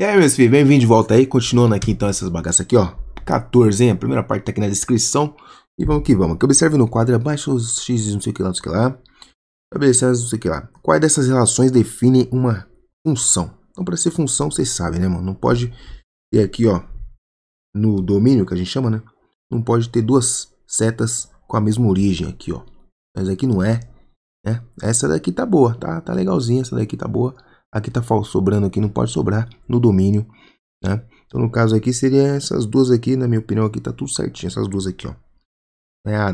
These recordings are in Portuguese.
E aí, meus filhos, bem-vindo de volta aí. Continuando aqui então essas bagaças aqui, ó. 14, hein? A primeira parte tá aqui na descrição. E vamos que vamos. Que observe no quadro abaixo os x não sei o que lá, não sei o que lá. Observe não sei o que lá. Quais dessas relações definem uma função? Então, para ser função, vocês sabem, né, mano? Não pode ter aqui, ó, no domínio que a gente chama, né? Não pode ter duas setas com a mesma origem aqui, ó. Mas aqui não é, né? Essa daqui tá boa, tá? Tá legalzinha, essa daqui tá boa. Aqui tá sobrando aqui, não pode sobrar no domínio, né? Então, no caso aqui, seria essas duas aqui, na minha opinião, aqui tá tudo certinho, essas duas aqui, ó. É a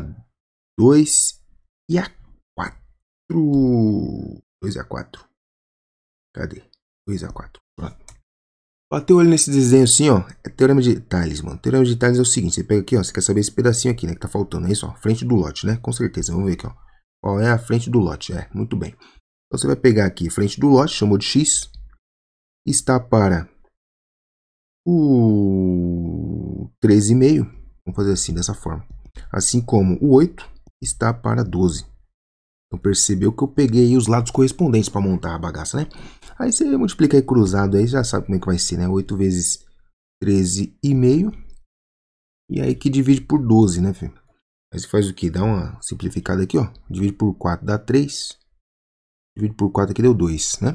2 e a 4. 2 e a 4. Cadê? 2 a 4. Pronto. Bateu o olho nesse desenho assim, ó. É teorema de Thales, mano. Teorema de Thales é o seguinte, você pega aqui, ó. Você quer saber esse pedacinho aqui, né? Que tá faltando, é isso, ó. Frente do lote, né? Com certeza. Vamos ver aqui, ó. Qual é a frente do lote? É, muito bem. Então, você vai pegar aqui frente do lote, chamou de X, está para o 13,5. Vamos fazer assim, dessa forma. Assim como o 8 está para 12. Então, percebeu que eu peguei os lados correspondentes para montar a bagaça, né? Aí você multiplica aí cruzado, aí já sabe como é que vai ser, né? 8 vezes 13,5. E aí que divide por 12, né, filho? Aí você faz o que? Dá uma simplificada aqui, ó. Divide por 4 dá 3. Divide por 4 aqui deu 2, né?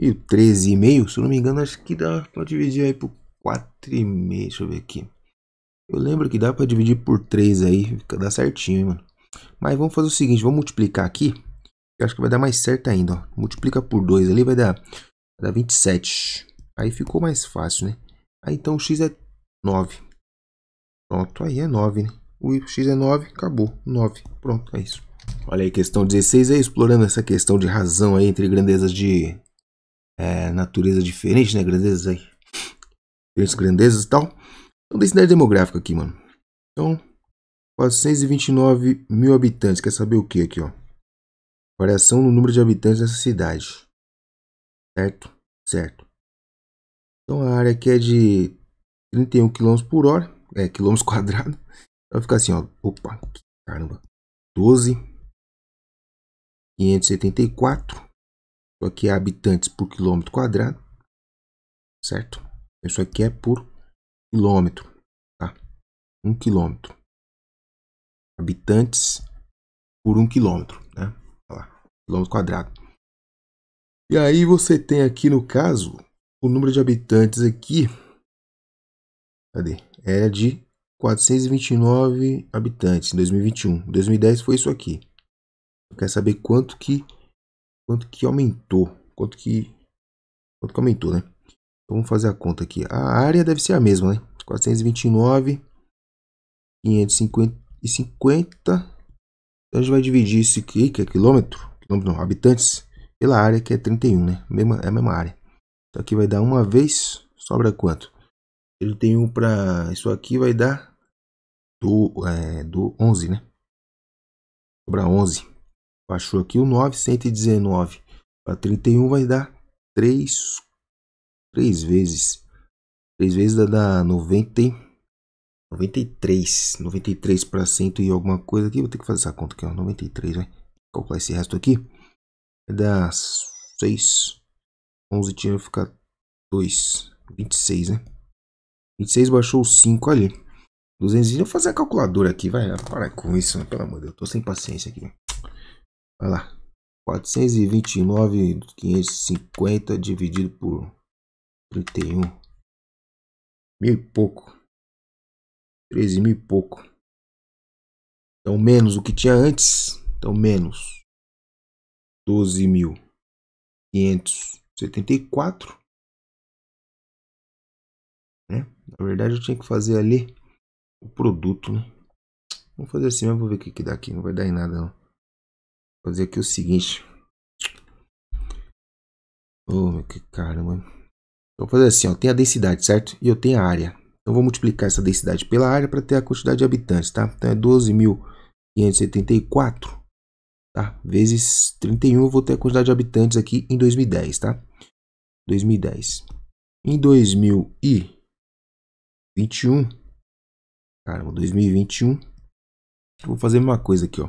E o 13,5, se eu não me engano, acho que dá para dividir aí por 4,5. Deixa eu ver aqui. Eu lembro que dá para dividir por 3 aí, Fica, dá certinho, hein, mano. Mas vamos fazer o seguinte, vamos multiplicar aqui. Eu acho que vai dar mais certo ainda, ó. Multiplica por 2 ali, vai dar, vai dar 27. Aí ficou mais fácil, né? Aí então o x é 9. Pronto, aí é 9, né? O x é 9, acabou. 9, pronto, é isso. Olha aí, questão 16 é explorando essa questão de razão aí entre grandezas de é, natureza diferente, né? Grandezas aí. Diferentes grandezas e tal. Então, densidade demográfica aqui, mano. Então, 429 mil habitantes. Quer saber o que aqui, ó? Variação no número de habitantes dessa cidade. Certo? Certo. Então, a área aqui é de 31 km por hora. É, quilômetros quadrados. Vai então, ficar assim, ó. Opa, caramba. 12 574, aqui é habitantes por quilômetro quadrado, certo? Isso aqui é por quilômetro, tá? Um quilômetro. Habitantes por um quilômetro, né? Olha lá, quilômetro quadrado. E aí você tem aqui, no caso, o número de habitantes aqui, cadê? Era de 429 habitantes em 2021. Em 2010 foi isso aqui quer saber quanto que quanto que aumentou, quanto que quanto que aumentou, né? Então, vamos fazer a conta aqui. A área deve ser a mesma, né? 429 550. Então a gente vai dividir isso aqui, que é quilômetro, quilômetro não, habitantes, pela área que é 31, né? Mesma, é a mesma área. Então aqui vai dar uma vez, sobra quanto? Ele tem um para isso aqui vai dar do, é, do 11, né? Sobra 11. Baixou aqui o 9, 119 para 31 vai dar 3, 3 vezes. 3 vezes dá, dá 90, 93. 93 para 100 e alguma coisa aqui. Vou ter que fazer essa conta aqui, ó. 93, vai. Calcular esse resto aqui. Vai dar 6. 11 tinha que ficar 2. 26, né? 26 baixou o 5 ali. 220. Vou fazer a calculadora aqui, vai. Para com isso, né? pelo amor de Deus. Tô sem paciência aqui, velho. Olha lá. 429,550 dividido por 31. Mil e pouco. 13 mil e pouco. Então, menos o que tinha antes. Então, menos 12.574. Né? Na verdade, eu tinha que fazer ali o produto, né? Vamos fazer assim, mas vou ver o que, que dá aqui. Não vai dar em nada, não fazer aqui o seguinte. Oh, que caramba. Vou fazer assim, ó. Tem a densidade, certo? E eu tenho a área. Então, vou multiplicar essa densidade pela área para ter a quantidade de habitantes, tá? Então, é 12.574, tá? Vezes 31, vou ter a quantidade de habitantes aqui em 2010, tá? 2010. Em 2021, caramba, 2021, vou fazer a mesma coisa aqui, ó.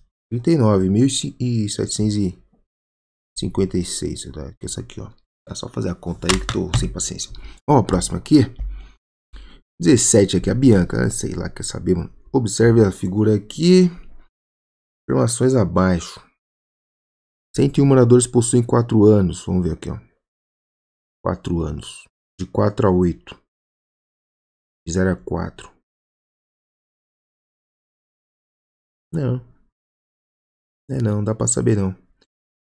39.756, que é essa aqui, ó. É só fazer a conta aí que tô sem paciência. Ó, a próxima aqui. 17 aqui, a Bianca, né? sei lá, quer saber, mano. Observe a figura aqui. Informações abaixo. 101 moradores possuem 4 anos. Vamos ver aqui, ó. 4 anos. De 4 a 8. De 0 a 4. Não. É, não, não dá para saber não.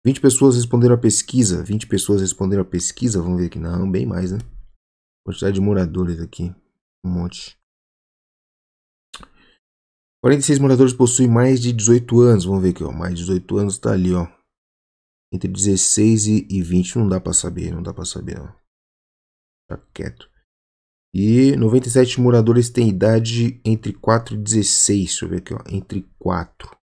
20 pessoas responderam a pesquisa. 20 pessoas responderam a pesquisa. Vamos ver aqui. Não, bem mais, né? Quantidade de moradores aqui. Um monte. 46 moradores possuem mais de 18 anos. Vamos ver aqui, ó. Mais de 18 anos tá ali, ó. Entre 16 e 20. Não dá para saber, não dá para saber, não. Tá quieto. E 97 moradores têm idade entre 4 e 16. Deixa eu ver aqui, ó. Entre 4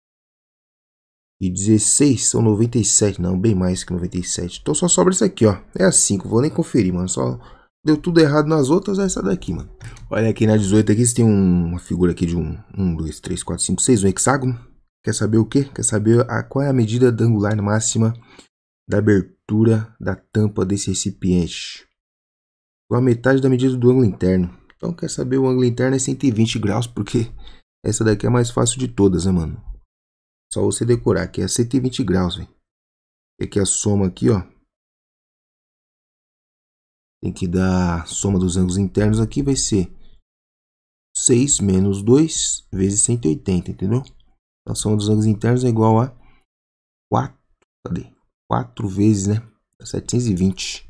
e 16 são 97, não, bem mais que 97. Então só sobra isso aqui, ó. É a 5, vou nem conferir, mano. Só deu tudo errado nas outras, é essa daqui, mano. Olha aqui na 18 aqui, você tem um, uma figura aqui de um 1 2 3 4 5 6, um hexágono. Quer saber o quê? Quer saber a, qual é a medida da angular máxima da abertura da tampa desse recipiente? Igual a metade da medida do ângulo interno. Então quer saber o ângulo interno é 120 graus, porque essa daqui é a mais fácil de todas, né, mano? Só você decorar, que é 120 graus, velho. E aqui a soma aqui, ó. Tem que dar a soma dos ângulos internos aqui, vai ser 6 menos 2 vezes 180, entendeu? a soma dos ângulos internos é igual a 4, cadê? 4 vezes, né? 720.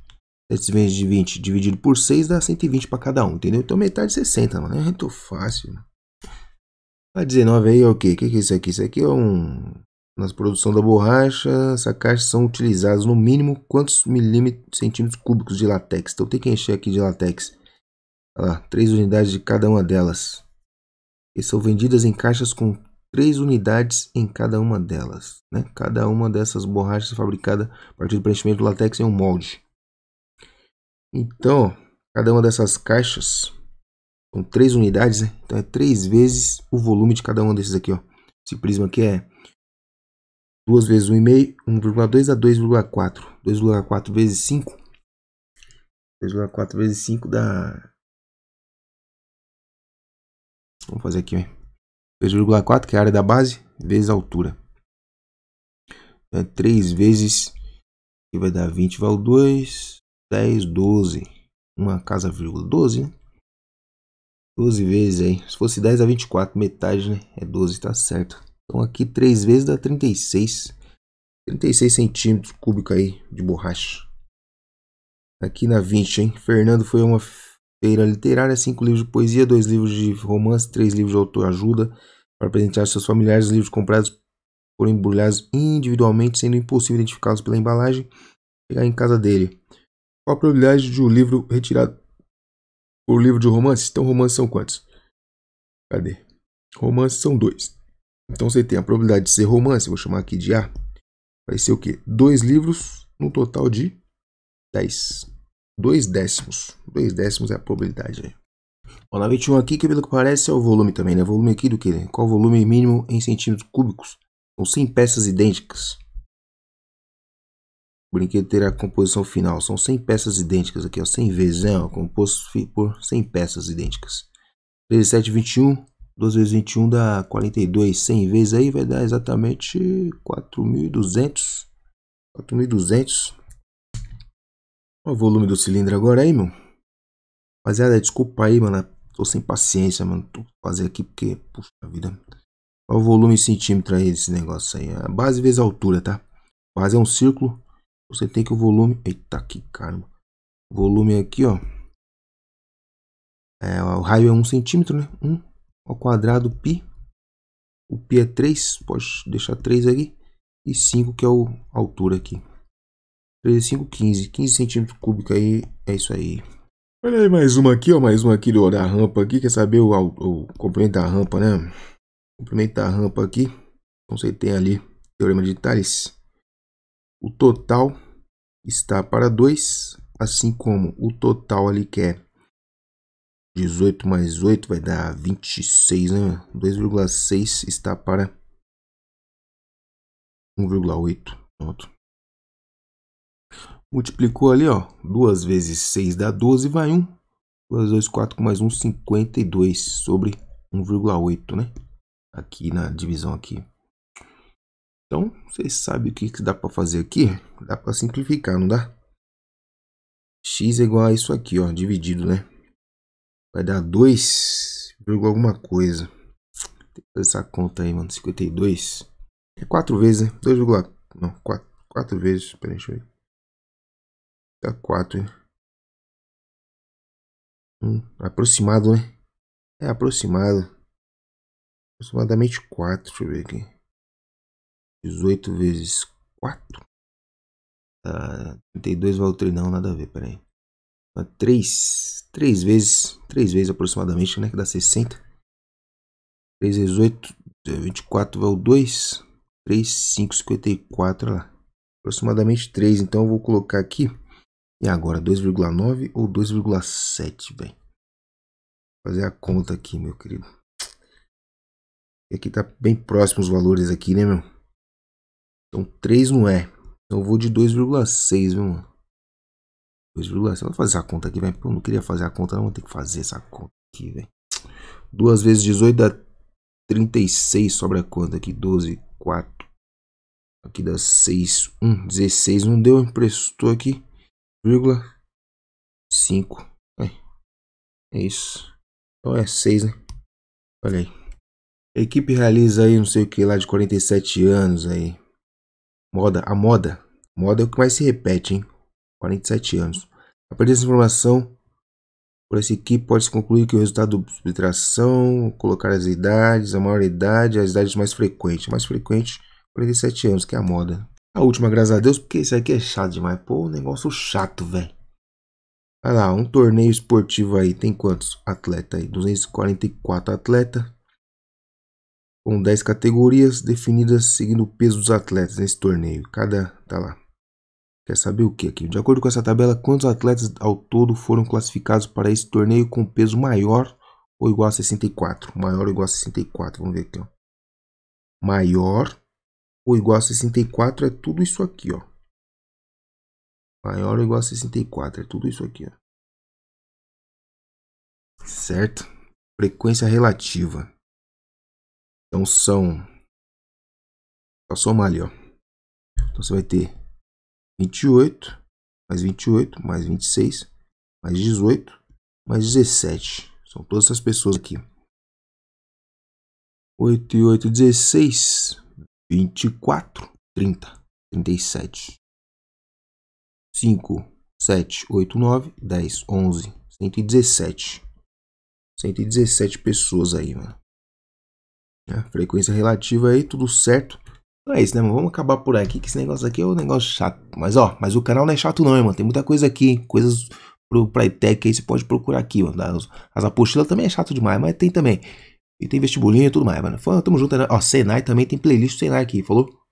720 dividido por 6 dá 120 para cada um, entendeu? Então metade de 60, mano. É muito fácil, mano. Tá a 19 aí é o quê? O que é isso aqui? Isso aqui é um... Na produção da borracha, essa caixa são utilizados no mínimo quantos milímetros, centímetros cúbicos de latex. Então tem que encher aqui de latex. Olha lá, três unidades de cada uma delas. E são vendidas em caixas com três unidades em cada uma delas. Né? Cada uma dessas borrachas é fabricada a partir do preenchimento do latex em um molde. Então, cada uma dessas caixas com três unidades, né? Então é três vezes o volume de cada um desses aqui, ó. Esse prisma aqui é duas vezes 1,5, 1,2 a 2,4. 2,4 vezes 5. 2,4 vezes 5 dá... Vamos fazer aqui, né? 2,4, que é a área da base, vezes a altura. Então, é 3 vezes, que vai dar 20, vai 2, 10, 12. Uma casa vírgula 12, né? 12 vezes aí. Se fosse 10 a 24, metade, né? É 12, tá certo. Então aqui 3 vezes dá 36. 36 centímetros cúbicos aí de borracha. Aqui na 20, hein? Fernando foi uma feira literária, 5 livros de poesia, 2 livros de romance, 3 livros de autoajuda para presentear seus familiares. Os livros comprados foram embrulhados individualmente, sendo impossível identificá-los pela embalagem. Chegar em casa dele. Qual a probabilidade de um livro retirado o livro de romances? Então, romances são quantos? Cadê? Romances são dois. Então, você tem a probabilidade de ser romance, vou chamar aqui de A. Vai ser o quê? Dois livros, no total de 10. Dois décimos. Dois décimos é a probabilidade. Né? na 21 aqui, que pelo que parece, é o volume também, né? Volume aqui do que? Né? Qual o volume mínimo em centímetros cúbicos? São 100 peças idênticas. O brinquedo terá a composição final. São 100 peças idênticas aqui, ó. 100 vezes, né? Ó, composto por 100 peças idênticas. 3721 21. vezes 21 dá 42. 100 vezes aí vai dar exatamente 4.200. 4.200. O volume do cilindro agora aí, meu. Rapaziada, desculpa aí, mano. Tô sem paciência, mano. Tô fazendo aqui porque, puxa vida. Olha o volume em centímetro aí desse negócio aí. A base vezes a altura, tá? A base é um círculo você tem que o volume. Eita, que caramba. Volume aqui, ó. É, o raio é 1 um centímetro, né? 1 um ao quadrado π. O π é 3, pode deixar 3 aqui. E 5 que é o, altura aqui. 3 5, 15. 15 centímetros cúbicos aí, é isso aí. Olha aí mais uma aqui, ó. Mais uma aqui ó, da rampa aqui. Quer saber o, o, o comprimento da rampa, né? O comprimento da rampa aqui. Então você tem ali o Teorema de Thales. O total está para 2, assim como o total ali que é 18 mais 8 vai dar 26, né? 2,6 está para 1,8. Pronto. Multiplicou ali, ó, 2 vezes 6 dá 12, vai 1. 2, 2, 4 mais 1, 52 sobre 1,8, né? Aqui na divisão aqui. Então, vocês sabem o que, que dá para fazer aqui? Dá para simplificar, não dá? x é igual a isso aqui, ó, dividido, né? Vai dar 2, alguma coisa. Tem que fazer essa conta aí, mano. 52. É 4 vezes, né? 2, não, 4, 4 vezes. peraí, deixa eu ver. Dá 4, hein? Hum, aproximado, né? É aproximado. Aproximadamente 4, deixa eu ver aqui. 18 vezes 4. Tá, 32 não, nada a ver, peraí. 3, ah, 3 vezes, 3 vezes aproximadamente, né? Que dá 60. 3 vezes 8, 24 vai 2. 3, 5, 54, lá. Aproximadamente 3, então eu vou colocar aqui. E agora, 2,9 ou 2,7, bem. Fazer a conta aqui, meu querido. E aqui tá bem próximo os valores aqui, né, meu? Então 3 não é. Então Eu vou de 2,6, viu, mano? 2,6. Vou fazer essa conta aqui, velho. Eu não queria fazer a conta, não. Vou ter que fazer essa conta aqui, velho. 2 vezes 18 dá 36. Sobra quanto aqui? 12, 4. Aqui dá 6, 1. 16 não deu. Emprestou aqui. Vírgula 5. É. é isso. Então é 6, né? Olha aí. A equipe realiza aí não sei o que lá de 47 anos aí. Moda, a moda. Moda é o que mais se repete, hein? 47 anos. A partir dessa informação, por esse aqui pode-se concluir que o resultado da subtração, colocar as idades, a maior idade, as idades mais frequentes. Mais frequente, 47 anos, que é a moda. A última, graças a Deus, porque isso aqui é chato demais. Pô, um negócio chato, velho. Olha lá, um torneio esportivo aí, tem quantos atleta aí? 244 atleta com 10 categorias definidas seguindo o peso dos atletas nesse torneio. Cada tá lá. Quer saber o que aqui? De acordo com essa tabela, quantos atletas ao todo foram classificados para esse torneio com peso maior ou igual a 64? Maior ou igual a 64, vamos ver aqui, ó. Maior ou igual a 64 é tudo isso aqui, ó. Maior ou igual a 64 é tudo isso aqui, ó. Certo? Frequência relativa. Então são. Só somar ali, ó. Então você vai ter 28, mais 28, mais 26, mais 18, mais 17. São todas essas pessoas aqui. 8 e 8, 16, 24, 30, 37. 5, 7, 8, 9, 10, 11, 117. 117 pessoas aí, mano. Né? frequência relativa aí, tudo certo. Então é isso, né, mano? Vamos acabar por aqui, que esse negócio aqui é um negócio chato. Mas, ó, mas o canal não é chato não, hein, mano? Tem muita coisa aqui, hein? coisas pro Playtech aí, você pode procurar aqui, mano. As, as apostilas também é chato demais, mas tem também. E tem vestibulinho e tudo mais, mano. Fala, tamo junto, né? Ó, Senai também tem playlist Senai aqui, falou?